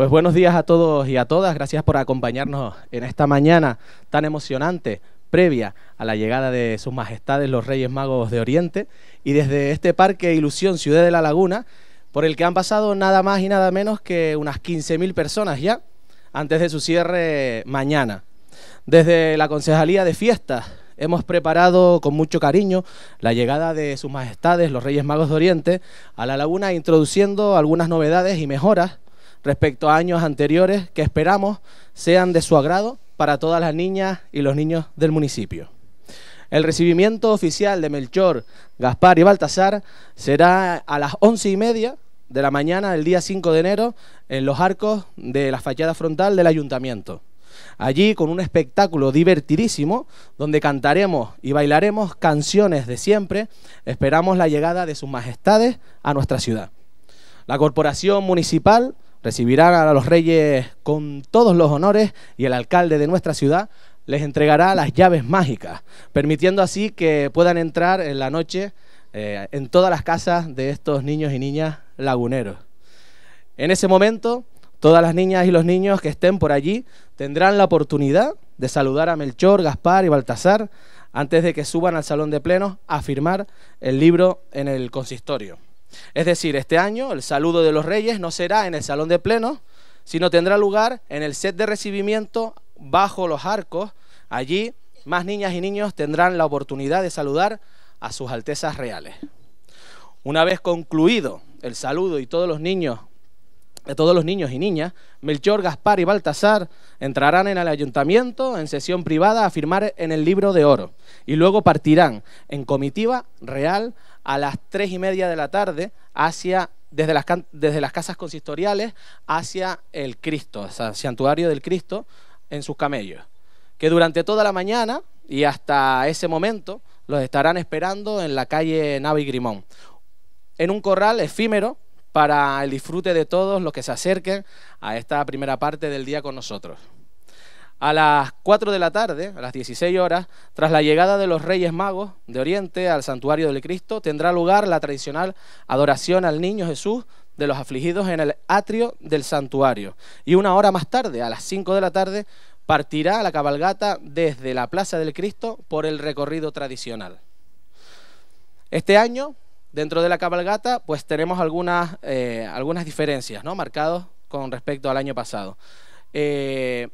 Pues buenos días a todos y a todas. Gracias por acompañarnos en esta mañana tan emocionante previa a la llegada de sus majestades los Reyes Magos de Oriente y desde este parque Ilusión Ciudad de la Laguna, por el que han pasado nada más y nada menos que unas 15.000 personas ya antes de su cierre mañana. Desde la Concejalía de Fiestas hemos preparado con mucho cariño la llegada de sus majestades los Reyes Magos de Oriente a la laguna introduciendo algunas novedades y mejoras respecto a años anteriores que esperamos sean de su agrado para todas las niñas y los niños del municipio. El recibimiento oficial de Melchor, Gaspar y Baltasar será a las once y media de la mañana del día 5 de enero en los arcos de la fachada frontal del ayuntamiento. Allí con un espectáculo divertidísimo donde cantaremos y bailaremos canciones de siempre, esperamos la llegada de sus majestades a nuestra ciudad. La corporación municipal recibirán a los reyes con todos los honores y el alcalde de nuestra ciudad les entregará las llaves mágicas, permitiendo así que puedan entrar en la noche eh, en todas las casas de estos niños y niñas laguneros. En ese momento, todas las niñas y los niños que estén por allí tendrán la oportunidad de saludar a Melchor, Gaspar y Baltasar antes de que suban al salón de plenos a firmar el libro en el consistorio. Es decir, este año el saludo de los reyes no será en el salón de pleno, sino tendrá lugar en el set de recibimiento bajo los arcos. Allí más niñas y niños tendrán la oportunidad de saludar a sus altezas reales. Una vez concluido el saludo y todos los niños de eh, todos los niños y niñas, Melchor, Gaspar y Baltasar entrarán en el ayuntamiento en sesión privada a firmar en el libro de oro y luego partirán en comitiva real a las tres y media de la tarde hacia, desde, las, desde las casas consistoriales hacia el Cristo, el santuario del Cristo, en sus camellos, que durante toda la mañana y hasta ese momento los estarán esperando en la calle Navi Grimón, en un corral efímero para el disfrute de todos los que se acerquen a esta primera parte del día con nosotros a las 4 de la tarde, a las 16 horas, tras la llegada de los Reyes Magos de Oriente al Santuario del Cristo, tendrá lugar la tradicional adoración al Niño Jesús de los afligidos en el atrio del santuario. Y una hora más tarde, a las 5 de la tarde, partirá la cabalgata desde la Plaza del Cristo por el recorrido tradicional. Este año, dentro de la cabalgata, pues tenemos algunas, eh, algunas diferencias, ¿no? Marcados con respecto al año pasado. Eh,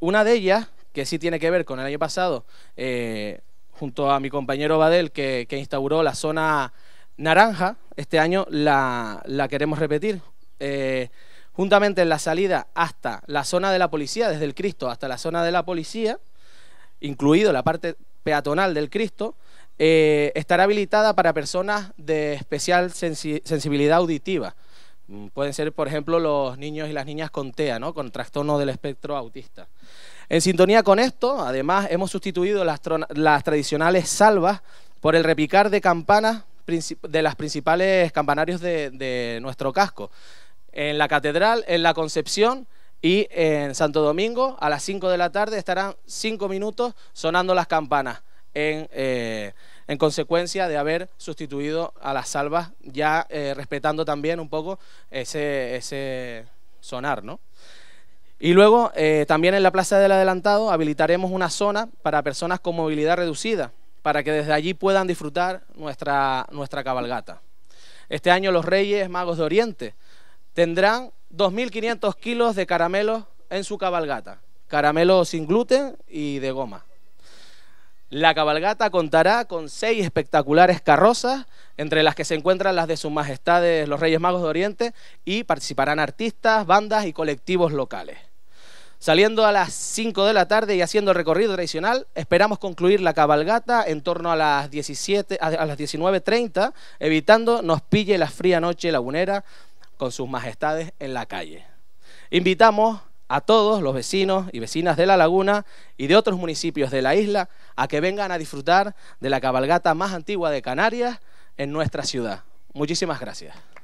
una de ellas, que sí tiene que ver con el año pasado, eh, junto a mi compañero Badel, que, instauró la zona naranja, este año la, queremos repetir. Eh, juntamente en la salida hasta la zona de la policía, desde el Cristo hasta la zona de la policía, incluido la parte peatonal del Cristo, eh, estará habilitada para personas de especial sensibilidad auditiva. Mm, pueden ser, por ejemplo, los niños y las niñas con TEA, ¿no? con trastorno del espectro autista. En sintonía con esto, además, hemos sustituido las, tradicionales salvas por el repicar de campanas de las principales campanarios de, de nuestro casco. En la Catedral, en la Concepción y en Santo Domingo, a las 5 de la tarde estarán 5 minutos sonando las campanas. Eh, en, consecuencia de haber sustituido a las salvas, ya eh, respetando también un poco ese, ese sonar, ¿no? Y luego, eh, también en la Plaza del Adelantado, habilitaremos una zona para personas con movilidad reducida, para que desde allí puedan disfrutar nuestra, nuestra cabalgata. Este año los Reyes Magos de Oriente tendrán 2.500 kilos de caramelos en su cabalgata, caramelos sin gluten y de goma. La cabalgata contará con seis espectaculares carrozas, entre las que se encuentran las de sus majestades los Reyes Magos de Oriente, y participarán artistas, bandas y colectivos locales. Saliendo a las 5 de la tarde y haciendo el recorrido tradicional, esperamos concluir la cabalgata en torno a las 17 a las 19:30, evitando nos pille la fría noche lagunera con sus majestades en la calle. Invitamos a todos los vecinos y vecinas de La Laguna y de otros municipios de la isla a que vengan a disfrutar de la cabalgata más antigua de Canarias en nuestra ciudad. Muchísimas gracias.